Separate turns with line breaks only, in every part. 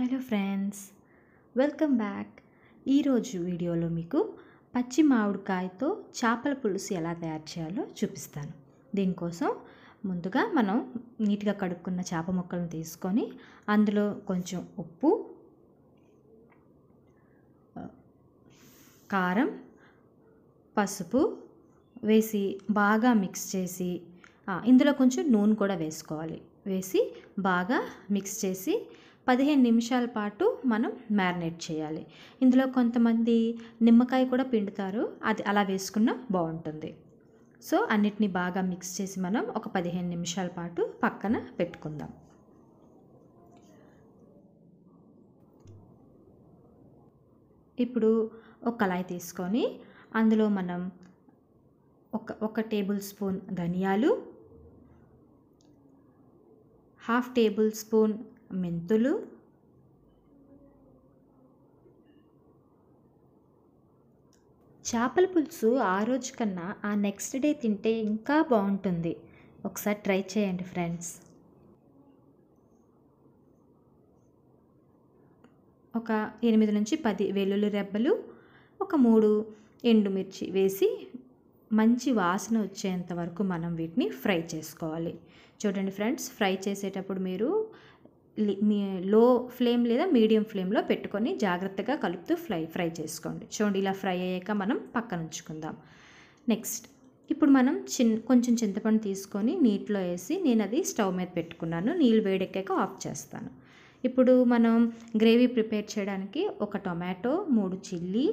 hello friends welcome back ఈరోజు వీడియోలో మీకు పచ్చి మామిడికాయతో చేపల పులుసు ఎలా తయారు చేయాలో చూపిస్తాను దీనికోసం ముందుగా మనం నీట్గా కడుక్కున్న చేప ముక్కలను తీసుకొని అందులో కొంచెం ఉప్పు కారం పసుపు వేసి బాగా మిక్స్ చేసి ఇందులో కొంచెం నూనె కూడా వేసుకోవాలి వేసి బాగా మిక్స్ చేసి పదిహేను నిమిషాల పాటు మనం మ్యారినేట్ చేయాలి ఇందులో కొంతమంది నిమ్మకాయ కూడా పిండుతారు అది అలా వేసుకున్నా బాగుంటుంది సో అన్నిటిని బాగా మిక్స్ చేసి మనం ఒక పదిహేను నిమిషాల పాటు పక్కన పెట్టుకుందాం ఇప్పుడు ఒక కళాయి తీసుకొని అందులో మనం ఒక ఒక టేబుల్ స్పూన్ ధనియాలు హాఫ్ టేబుల్ స్పూన్ మెంతులు చేపల పులుసు ఆ రోజు కన్నా ఆ నెక్స్ట్ డే తింటే ఇంకా బాగుంటుంది ఒకసారి ట్రై చేయండి ఫ్రెండ్స్ ఒక ఎనిమిది నుంచి పది వెల్లుల్లి రెబ్బలు ఒక మూడు ఎండుమిర్చి వేసి మంచి వాసన వచ్చేంత వరకు మనం వీటిని ఫ్రై చేసుకోవాలి చూడండి ఫ్రెండ్స్ ఫ్రై చేసేటప్పుడు మీరు లో ఫ్లేమ్ లేదా మీడియం ఫ్లేమ్లో పెట్టుకొని జాగ్రత్తగా కలుపుతూ ఫ్రై ఫ్రై చేసుకోండి చూడండి ఇలా ఫ్రై అయ్యాక మనం పక్కన ఉంచుకుందాం నెక్స్ట్ ఇప్పుడు మనం చిన్ కొంచెం చింతపండు తీసుకొని నీటిలో వేసి నేను అది స్టవ్ మీద పెట్టుకున్నాను నీళ్ళు వేడెక్కాక ఆఫ్ చేస్తాను ఇప్పుడు మనం గ్రేవీ ప్రిపేర్ చేయడానికి ఒక టొమాటో మూడు చిల్లీ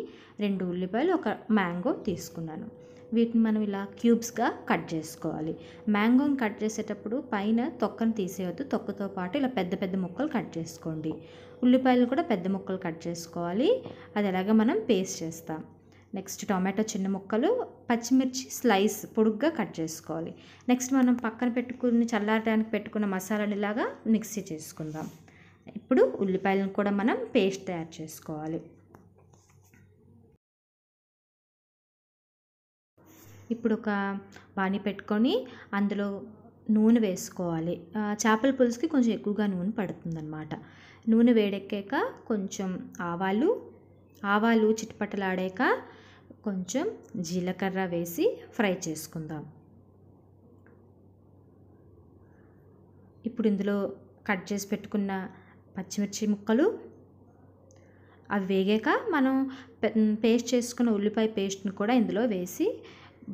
రెండు ఉల్లిపాయలు ఒక మ్యాంగో తీసుకున్నాను వీటిని మనం ఇలా క్యూబ్స్గా కట్ చేసుకోవాలి మ్యాంగోని కట్ చేసేటప్పుడు పైన తొక్కను తీసేయద్దు తొక్కతో పాటు ఇలా పెద్ద పెద్ద ముక్కలు కట్ చేసుకోండి ఉల్లిపాయలు కూడా పెద్ద ముక్కలు కట్ చేసుకోవాలి అది ఎలాగా మనం పేస్ట్ చేస్తాం నెక్స్ట్ టొమాటో చిన్న ముక్కలు పచ్చిమిర్చి స్లైస్ పొడుగ్గా కట్ చేసుకోవాలి నెక్స్ట్ మనం పక్కన పెట్టుకుని చల్లారడానికి పెట్టుకున్న మసాలాలు ఇలాగా మిక్సీ చేసుకుందాం ఇప్పుడు ఉల్లిపాయలను కూడా మనం పేస్ట్ తయారు చేసుకోవాలి ఇప్పుడు ఒక బాణీ పెట్టుకొని అందులో నూనె వేసుకోవాలి చేపల పులుసుకి కొంచెం ఎక్కువగా నూనె పడుతుందన్నమాట నూనె వేడెక్కాక కొంచెం ఆవాలు ఆవాలు చిటపటలాడాక కొంచెం జీలకర్ర వేసి ఫ్రై చేసుకుందాం ఇప్పుడు ఇందులో కట్ చేసి పెట్టుకున్న పచ్చిమిర్చి ముక్కలు అవి వేగాక మనం పేస్ట్ చేసుకున్న ఉల్లిపాయ పేస్ట్ని కూడా ఇందులో వేసి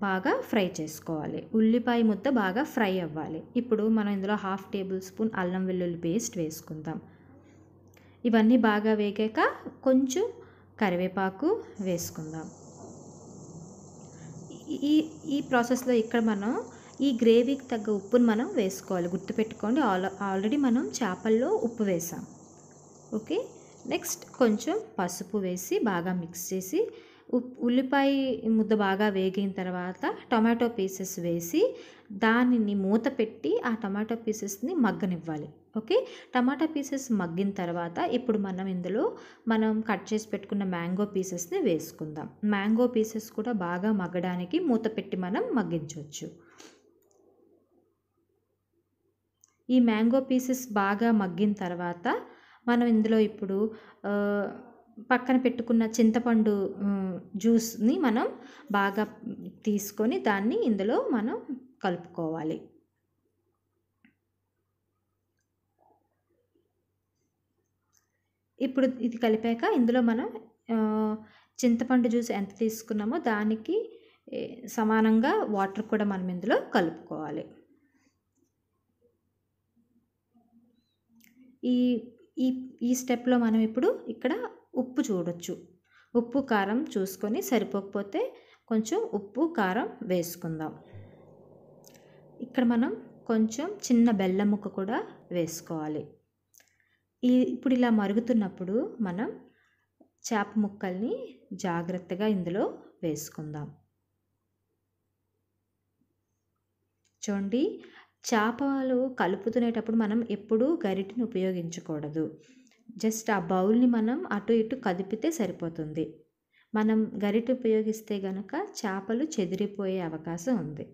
బాగా ఫ్రై చేసుకోవాలి ఉల్లిపాయ ముద్ద బాగా ఫ్రై అవ్వాలి ఇప్పుడు మనం ఇందులో హాఫ్ టేబుల్ స్పూన్ అల్లం వెల్లుల్లి పేస్ట్ వేసుకుందాం ఇవన్నీ బాగా వేగాక కొంచెం కరివేపాకు వేసుకుందాం ఈ ఈ ప్రాసెస్లో ఇక్కడ మనం ఈ గ్రేవీకి తగ్గ ఉప్పును మనం వేసుకోవాలి గుర్తుపెట్టుకోండి ఆల్ ఆల్రెడీ మనం చేపల్లో ఉప్పు వేసాం ఓకే నెక్స్ట్ కొంచెం పసుపు వేసి బాగా మిక్స్ చేసి ఉల్లిపాయ ముద్ద బాగా వేగిన తర్వాత టొమాటో పీసెస్ వేసి దానిని మూత పెట్టి ఆ టమాటో పీసెస్ని మగ్గనివ్వాలి ఓకే టమాటా పీసెస్ మగ్గిన తర్వాత ఇప్పుడు మనం ఇందులో మనం కట్ చేసి పెట్టుకున్న మ్యాంగో పీసెస్ని వేసుకుందాం మ్యాంగో పీసెస్ కూడా బాగా మగ్గడానికి మూత పెట్టి మనం మగ్గించవచ్చు ఈ మ్యాంగో పీసెస్ బాగా మగ్గిన తర్వాత మనం ఇందులో ఇప్పుడు పక్కన పెట్టుకున్న చింతపండు జ్యూస్ని మనం బాగా తీసుకొని దాన్ని ఇందులో మనం కలుపుకోవాలి ఇప్పుడు ఇది కలిపాక ఇందులో మనం చింతపండు జ్యూస్ ఎంత తీసుకున్నామో దానికి సమానంగా వాటర్ కూడా మనం ఇందులో కలుపుకోవాలి ఈ ఈ ఈ స్టెప్లో మనం ఇప్పుడు ఇక్కడ ఉప్పు చూడొచ్చు ఉప్పు కారం చూసుకొని సరిపోకపోతే కొంచెం ఉప్పు కారం వేసుకుందాం ఇక్కడ మనం కొంచెం చిన్న బెల్లం ముక్క కూడా వేసుకోవాలి ఈ ఇప్పుడు ఇలా మరుగుతున్నప్పుడు మనం చేప ముక్కల్ని జాగ్రత్తగా ఇందులో వేసుకుందాం చూడండి చేపలు కలుపుతునేటప్పుడు మనం ఎప్పుడూ గరిటిని ఉపయోగించకూడదు జస్ట్ ఆ బౌల్ని మనం అటు ఇటు కదిపితే సరిపోతుంది మనం గరిట ఉపయోగిస్తే గనక చేపలు చెదిరిపోయే అవకాశం ఉంది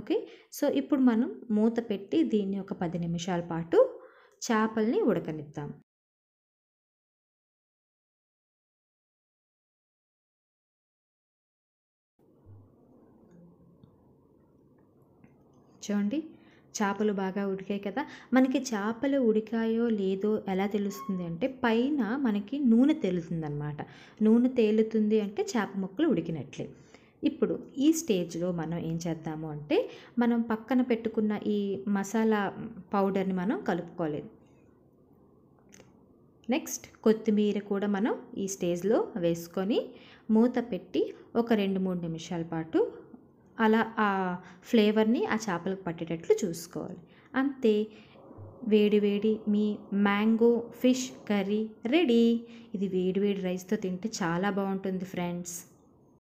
ఓకే సో ఇప్పుడు మనం మూత పెట్టి దీన్ని ఒక పది నిమిషాల పాటు చేపల్ని ఉడకనిద్దాం చూడండి చేపలు బాగా ఉడికాయి కదా మనకి చేపలు ఉడికాయో లేదో ఎలా తెలుస్తుంది అంటే పైన మనకి నూనె తేలుతుందనమాట నూనె తేలుతుంది అంటే చేప ముక్కలు ఉడికినట్లే ఇప్పుడు ఈ స్టేజ్లో మనం ఏం చేద్దాము అంటే మనం పక్కన పెట్టుకున్న ఈ మసాలా పౌడర్ని మనం కలుపుకోలేదు నెక్స్ట్ కొత్తిమీర కూడా మనం ఈ స్టేజ్లో వేసుకొని మూత పెట్టి ఒక రెండు మూడు నిమిషాల పాటు అలా ఆ ఫ్లేవర్ని ఆ చేపలకు పట్టేటట్లు చూసుకోవాలి అంతే వేడివేడి మీ మ్యాంగో ఫిష్ కర్రీ రెడీ ఇది వేడివేడి రైస్తో తింటే చాలా బాగుంటుంది ఫ్రెండ్స్